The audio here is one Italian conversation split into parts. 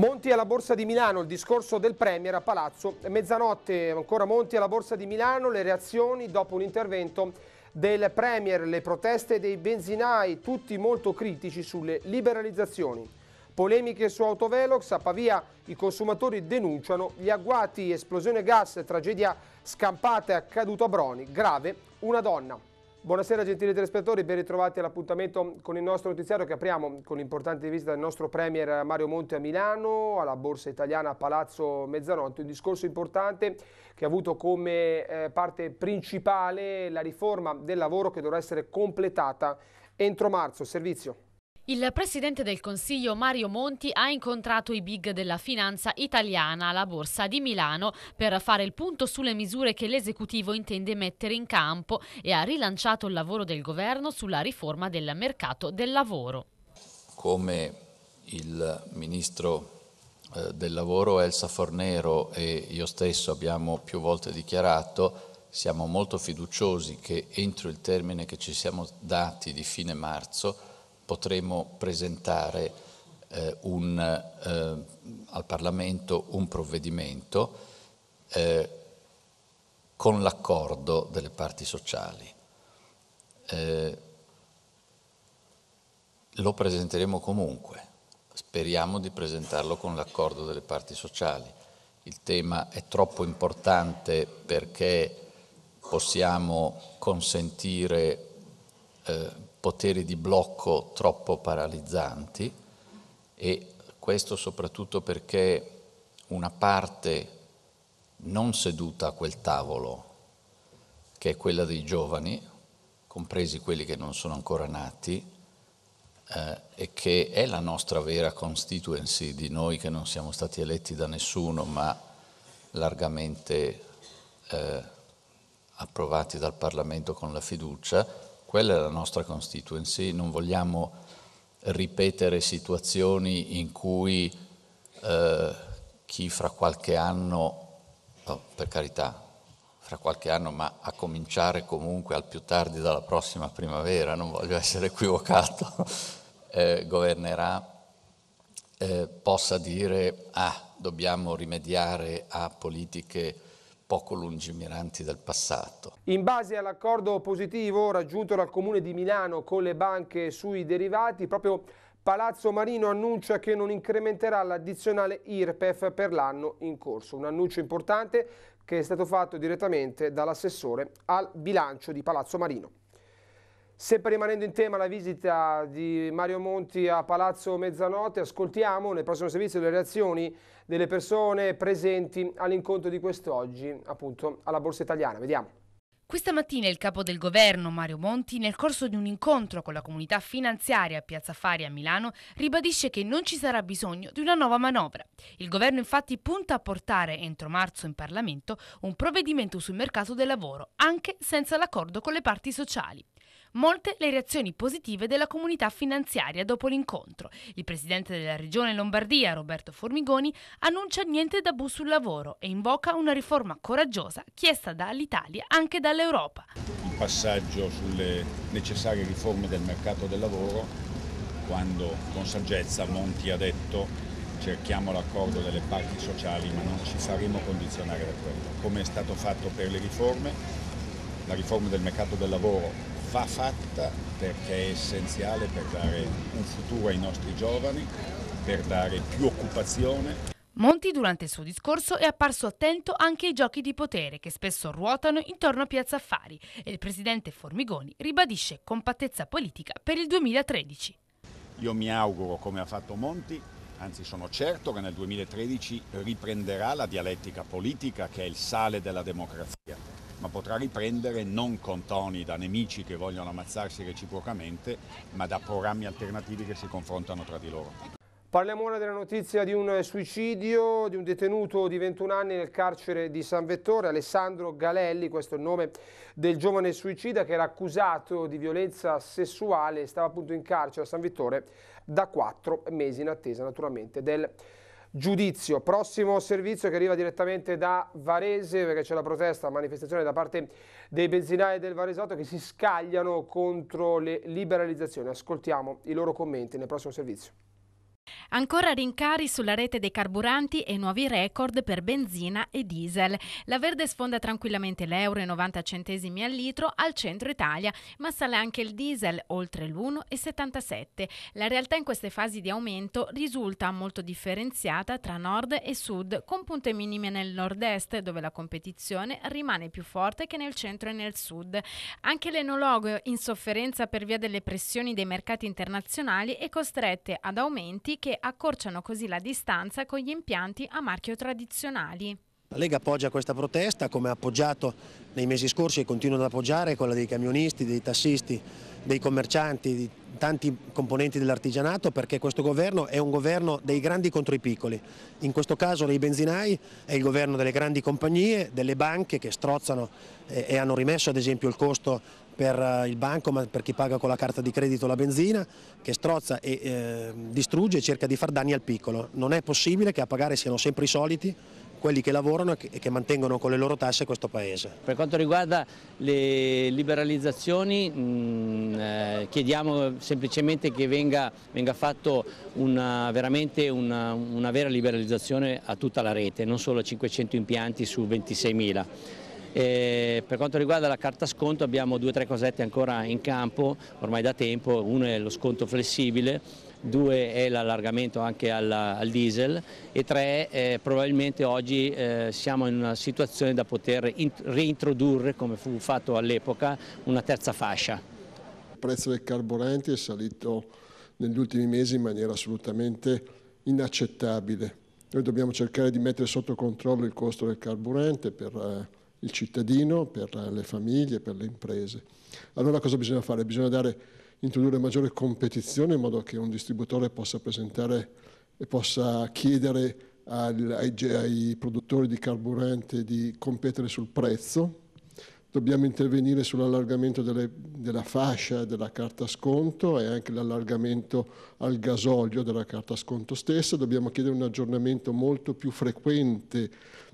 Monti alla Borsa di Milano, il discorso del Premier a Palazzo. Mezzanotte, ancora Monti alla Borsa di Milano, le reazioni dopo un intervento del Premier, le proteste dei benzinai, tutti molto critici sulle liberalizzazioni. Polemiche su autovelox, a Pavia i consumatori denunciano gli agguati, esplosione gas, tragedia scampata e accaduto a Broni, grave, una donna. Buonasera gentili telespettatori, ben ritrovati all'appuntamento con il nostro notiziario che apriamo con l'importante visita del nostro Premier Mario Monte a Milano, alla Borsa Italiana a Palazzo Mezzanotte, un discorso importante che ha avuto come eh, parte principale la riforma del lavoro che dovrà essere completata entro marzo. Servizio. Il presidente del Consiglio Mario Monti ha incontrato i big della finanza italiana alla Borsa di Milano per fare il punto sulle misure che l'esecutivo intende mettere in campo e ha rilanciato il lavoro del governo sulla riforma del mercato del lavoro. Come il ministro eh, del lavoro Elsa Fornero e io stesso abbiamo più volte dichiarato, siamo molto fiduciosi che entro il termine che ci siamo dati di fine marzo potremo presentare eh, un, eh, al Parlamento un provvedimento eh, con l'accordo delle parti sociali. Eh, lo presenteremo comunque, speriamo di presentarlo con l'accordo delle parti sociali. Il tema è troppo importante perché possiamo consentire eh, poteri di blocco troppo paralizzanti e questo soprattutto perché una parte non seduta a quel tavolo, che è quella dei giovani, compresi quelli che non sono ancora nati, eh, e che è la nostra vera constituency di noi che non siamo stati eletti da nessuno, ma largamente eh, approvati dal Parlamento con la fiducia, quella è la nostra constituency, non vogliamo ripetere situazioni in cui eh, chi fra qualche anno, oh, per carità, fra qualche anno, ma a cominciare comunque al più tardi dalla prossima primavera, non voglio essere equivocato, eh, governerà, eh, possa dire ah, dobbiamo rimediare a politiche poco lungimiranti del passato. In base all'accordo positivo raggiunto dal Comune di Milano con le banche sui derivati, proprio Palazzo Marino annuncia che non incrementerà l'addizionale IRPEF per l'anno in corso. Un annuncio importante che è stato fatto direttamente dall'assessore al bilancio di Palazzo Marino. Sempre rimanendo in tema la visita di Mario Monti a Palazzo Mezzanotte, ascoltiamo nel prossimo servizio le reazioni delle persone presenti all'incontro di quest'oggi, appunto alla Borsa Italiana. Vediamo. Questa mattina il capo del governo, Mario Monti, nel corso di un incontro con la comunità finanziaria a Piazza Fari a Milano, ribadisce che non ci sarà bisogno di una nuova manovra. Il governo infatti punta a portare entro marzo in Parlamento un provvedimento sul mercato del lavoro, anche senza l'accordo con le parti sociali. Molte le reazioni positive della comunità finanziaria dopo l'incontro. Il presidente della regione Lombardia, Roberto Formigoni, annuncia niente da bu sul lavoro e invoca una riforma coraggiosa chiesta dall'Italia anche dall'Europa. Un passaggio sulle necessarie riforme del mercato del lavoro, quando con saggezza Monti ha detto cerchiamo l'accordo delle parti sociali ma non ci faremo condizionare da quello. Come è stato fatto per le riforme, la riforma del mercato del lavoro va fatta perché è essenziale per dare un futuro ai nostri giovani, per dare più occupazione. Monti durante il suo discorso è apparso attento anche ai giochi di potere che spesso ruotano intorno a Piazza Affari e il presidente Formigoni ribadisce compattezza politica per il 2013. Io mi auguro, come ha fatto Monti, anzi sono certo che nel 2013 riprenderà la dialettica politica che è il sale della democrazia ma potrà riprendere non con toni da nemici che vogliono ammazzarsi reciprocamente, ma da programmi alternativi che si confrontano tra di loro. Parliamo ora della notizia di un eh, suicidio di un detenuto di 21 anni nel carcere di San Vettore, Alessandro Galelli, questo è il nome del giovane suicida che era accusato di violenza sessuale e stava appunto in carcere a San Vettore da quattro mesi in attesa naturalmente del giudizio. Prossimo servizio che arriva direttamente da Varese perché c'è la protesta, manifestazione da parte dei benzinai del Varesotto che si scagliano contro le liberalizzazioni. Ascoltiamo i loro commenti nel prossimo servizio. Ancora rincari sulla rete dei carburanti e nuovi record per benzina e diesel. La Verde sfonda tranquillamente l'euro e 90 centesimi al litro al centro Italia, ma sale anche il diesel oltre l'1,77. La realtà in queste fasi di aumento risulta molto differenziata tra nord e sud, con punte minime nel nord-est dove la competizione rimane più forte che nel centro e nel sud. Anche l'enologo in sofferenza per via delle pressioni dei mercati internazionali è costrette ad aumenti che accorciano così la distanza con gli impianti a marchio tradizionali. La Lega appoggia questa protesta come ha appoggiato nei mesi scorsi e continua ad appoggiare quella dei camionisti, dei tassisti, dei commercianti, di tanti componenti dell'artigianato perché questo governo è un governo dei grandi contro i piccoli. In questo caso dei benzinai è il governo delle grandi compagnie, delle banche che strozzano eh, e hanno rimesso ad esempio il costo per eh, il banco ma per chi paga con la carta di credito la benzina che strozza e eh, distrugge e cerca di far danni al piccolo. Non è possibile che a pagare siano sempre i soliti quelli che lavorano e che mantengono con le loro tasse questo Paese. Per quanto riguarda le liberalizzazioni mh, mm, eh, chiediamo semplicemente che venga, venga fatta veramente una, una vera liberalizzazione a tutta la rete, non solo a 500 impianti su 26.000. E per quanto riguarda la carta sconto abbiamo due o tre cosette ancora in campo ormai da tempo, uno è lo sconto flessibile, due è l'allargamento anche alla, al diesel e tre eh, probabilmente oggi eh, siamo in una situazione da poter reintrodurre come fu fatto all'epoca una terza fascia. Il prezzo dei carburanti è salito negli ultimi mesi in maniera assolutamente inaccettabile. Noi dobbiamo cercare di mettere sotto controllo il costo del carburante per eh, il cittadino, per le famiglie, per le imprese. Allora cosa bisogna fare? Bisogna dare, introdurre maggiore competizione in modo che un distributore possa presentare e possa chiedere al, ai, ai produttori di carburante di competere sul prezzo. Dobbiamo intervenire sull'allargamento della fascia della carta sconto e anche l'allargamento al gasolio della carta sconto stessa. Dobbiamo chiedere un aggiornamento molto più frequente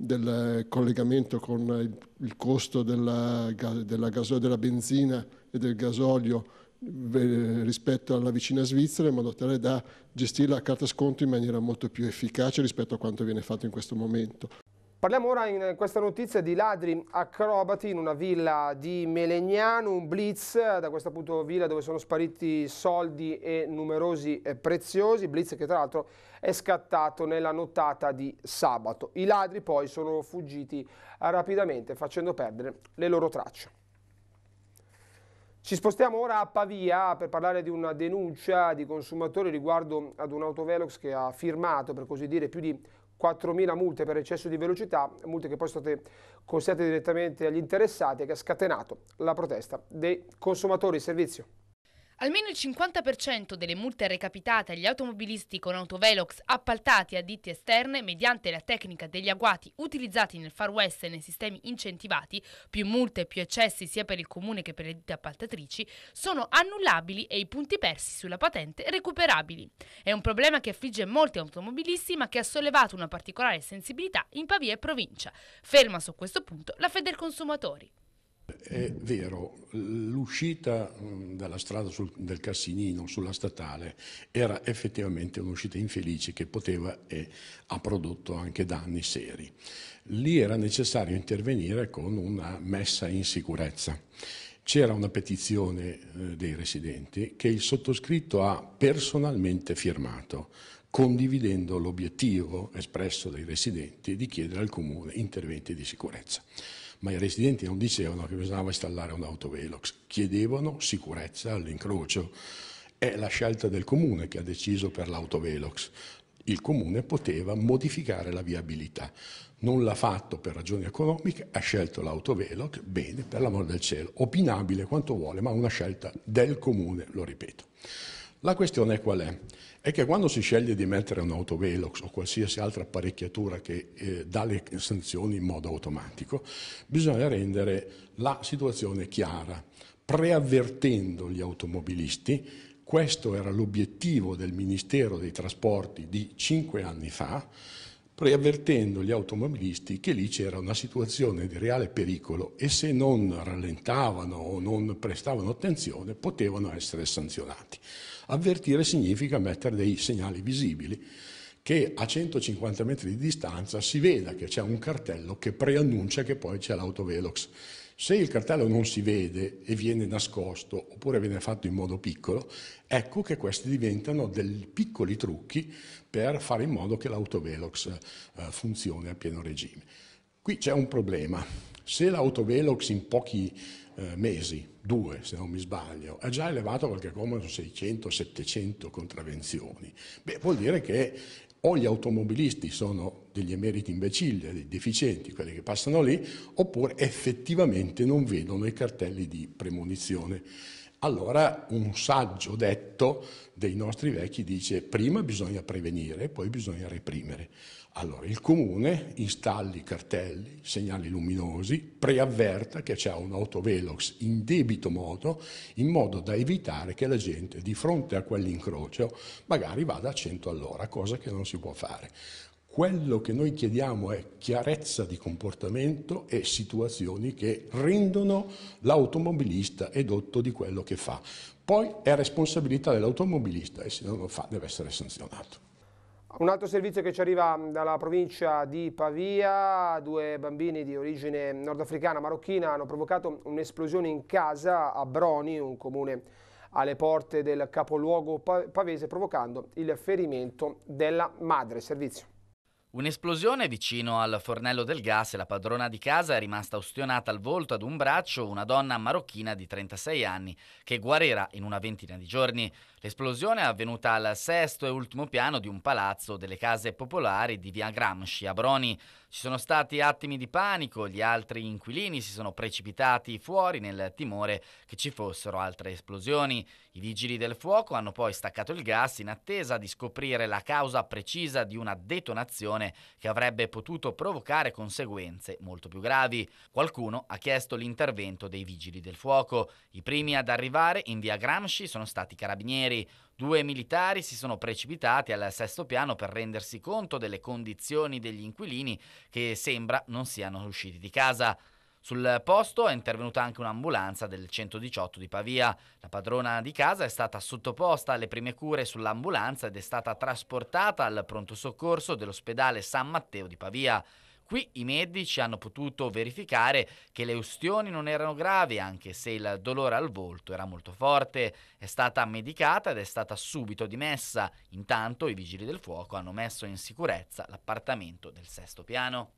del collegamento con il costo della, della, gasolio, della benzina e del gasolio rispetto alla vicina Svizzera in modo tale da gestire la carta sconto in maniera molto più efficace rispetto a quanto viene fatto in questo momento. Parliamo ora in questa notizia di ladri acrobati in una villa di Melegnano, un blitz da questa appunto villa dove sono spariti soldi e numerosi e preziosi, blitz che tra l'altro è scattato nella nottata di sabato. I ladri poi sono fuggiti eh, rapidamente facendo perdere le loro tracce. Ci spostiamo ora a Pavia ah, per parlare di una denuncia di consumatori riguardo ad un autovelox che ha firmato, per così dire, più di 4.000 multe per eccesso di velocità, multe che poi sono state consegnate direttamente agli interessati e che ha scatenato la protesta dei consumatori. Servizio. Almeno il 50% delle multe recapitate agli automobilisti con autovelox appaltati a ditte esterne mediante la tecnica degli agguati utilizzati nel far west e nei sistemi incentivati, più multe e più eccessi sia per il comune che per le ditte appaltatrici, sono annullabili e i punti persi sulla patente recuperabili. È un problema che affligge molti automobilisti ma che ha sollevato una particolare sensibilità in Pavia e provincia. Ferma su questo punto la Federconsumatori. È vero, l'uscita mm, dalla strada sul, del Cassinino sulla statale era effettivamente un'uscita infelice che poteva e ha prodotto anche danni seri. Lì era necessario intervenire con una messa in sicurezza. C'era una petizione eh, dei residenti che il sottoscritto ha personalmente firmato condividendo l'obiettivo espresso dai residenti di chiedere al comune interventi di sicurezza. Ma i residenti non dicevano che bisognava installare un autovelox, chiedevano sicurezza all'incrocio. È la scelta del comune che ha deciso per l'autovelox. Il comune poteva modificare la viabilità. Non l'ha fatto per ragioni economiche, ha scelto l'autovelox, bene, per l'amor del cielo, opinabile quanto vuole, ma una scelta del comune, lo ripeto. La questione qual è? è che quando si sceglie di mettere un autovelox o qualsiasi altra apparecchiatura che eh, dà le sanzioni in modo automatico, bisogna rendere la situazione chiara, preavvertendo gli automobilisti questo era l'obiettivo del Ministero dei Trasporti di cinque anni fa, preavvertendo gli automobilisti che lì c'era una situazione di reale pericolo e se non rallentavano o non prestavano attenzione potevano essere sanzionati. Avvertire significa mettere dei segnali visibili che a 150 metri di distanza si veda che c'è un cartello che preannuncia che poi c'è l'autovelox. Se il cartello non si vede e viene nascosto oppure viene fatto in modo piccolo, ecco che questi diventano dei piccoli trucchi per fare in modo che l'autovelox eh, funzioni a pieno regime. Qui c'è un problema. Se l'autovelox in pochi eh, mesi, due se non mi sbaglio, ha già elevato qualche come 600-700 contravenzioni. Beh, vuol dire che o gli automobilisti sono degli emeriti imbecilli, dei deficienti, quelli che passano lì, oppure effettivamente non vedono i cartelli di premonizione. Allora un saggio detto dei nostri vecchi dice prima bisogna prevenire, poi bisogna reprimere. Allora, il comune installi cartelli, segnali luminosi, preavverta che c'è un autovelox in debito moto, in modo da evitare che la gente di fronte a quell'incrocio magari vada a 100 all'ora, cosa che non si può fare. Quello che noi chiediamo è chiarezza di comportamento e situazioni che rendono l'automobilista edotto di quello che fa. Poi è responsabilità dell'automobilista e se non lo fa deve essere sanzionato. Un altro servizio che ci arriva mm, dalla provincia di Pavia, due bambini di origine nordafricana marocchina hanno provocato un'esplosione in casa a Broni, un comune alle porte del capoluogo pavese, provocando il ferimento della madre. Servizio. Un'esplosione vicino al fornello del gas e la padrona di casa è rimasta ostionata al volto ad un braccio una donna marocchina di 36 anni che guarirà in una ventina di giorni. L'esplosione è avvenuta al sesto e ultimo piano di un palazzo delle case popolari di via Gramsci a Broni. Ci sono stati attimi di panico, gli altri inquilini si sono precipitati fuori nel timore che ci fossero altre esplosioni. I vigili del fuoco hanno poi staccato il gas in attesa di scoprire la causa precisa di una detonazione che avrebbe potuto provocare conseguenze molto più gravi. Qualcuno ha chiesto l'intervento dei vigili del fuoco. I primi ad arrivare in via Gramsci sono stati i carabinieri carabinieri. Due militari si sono precipitati al sesto piano per rendersi conto delle condizioni degli inquilini che sembra non siano usciti di casa. Sul posto è intervenuta anche un'ambulanza del 118 di Pavia. La padrona di casa è stata sottoposta alle prime cure sull'ambulanza ed è stata trasportata al pronto soccorso dell'ospedale San Matteo di Pavia. Qui i medici hanno potuto verificare che le ustioni non erano gravi, anche se il dolore al volto era molto forte. È stata medicata ed è stata subito dimessa. Intanto i vigili del fuoco hanno messo in sicurezza l'appartamento del sesto piano.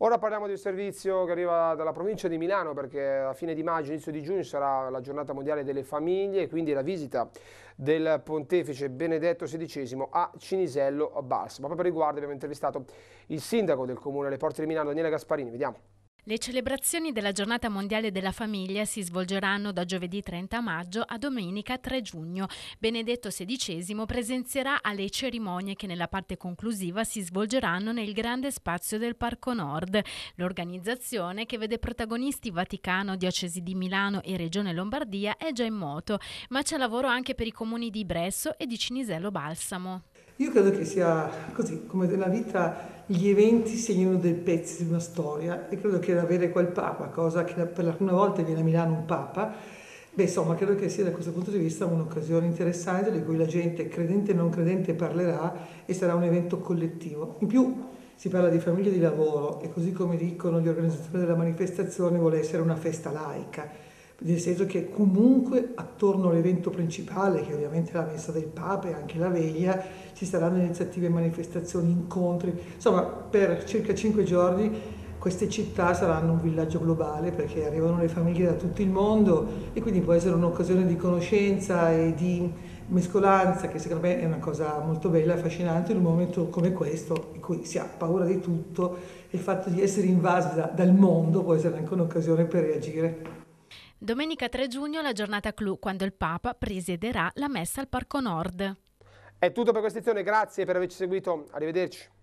Ora parliamo del servizio che arriva dalla provincia di Milano perché a fine di maggio, inizio di giugno sarà la giornata mondiale delle famiglie e quindi la visita del pontefice Benedetto XVI a Cinisello Balsamo. Proprio per riguardo abbiamo intervistato il sindaco del comune alle porte di Milano, Daniele Gasparini. Vediamo. Le celebrazioni della Giornata Mondiale della Famiglia si svolgeranno da giovedì 30 maggio a domenica 3 giugno. Benedetto XVI presenzierà alle cerimonie che nella parte conclusiva si svolgeranno nel grande spazio del Parco Nord. L'organizzazione, che vede protagonisti Vaticano, Diocesi di Milano e Regione Lombardia, è già in moto, ma c'è lavoro anche per i comuni di Bresso e di Cinisello Balsamo. Io credo che sia così, come nella vita gli eventi segnano dei pezzi di una storia e credo che avere quel Papa, cosa che per la prima volta viene a Milano un Papa, beh insomma credo che sia da questo punto di vista un'occasione interessante di cui la gente credente e non credente parlerà e sarà un evento collettivo. In più si parla di famiglia di lavoro e così come dicono gli organizzatori della manifestazione vuole essere una festa laica nel senso che comunque attorno all'evento principale, che ovviamente è la messa del Papa e anche la veglia, ci saranno iniziative, manifestazioni, incontri, insomma per circa cinque giorni queste città saranno un villaggio globale perché arrivano le famiglie da tutto il mondo e quindi può essere un'occasione di conoscenza e di mescolanza che secondo me è una cosa molto bella e affascinante in un momento come questo in cui si ha paura di tutto e il fatto di essere invasi da, dal mondo può essere anche un'occasione per reagire. Domenica 3 giugno la giornata clou quando il Papa presiederà la messa al Parco Nord. È tutto per questa edizione, grazie per averci seguito, arrivederci.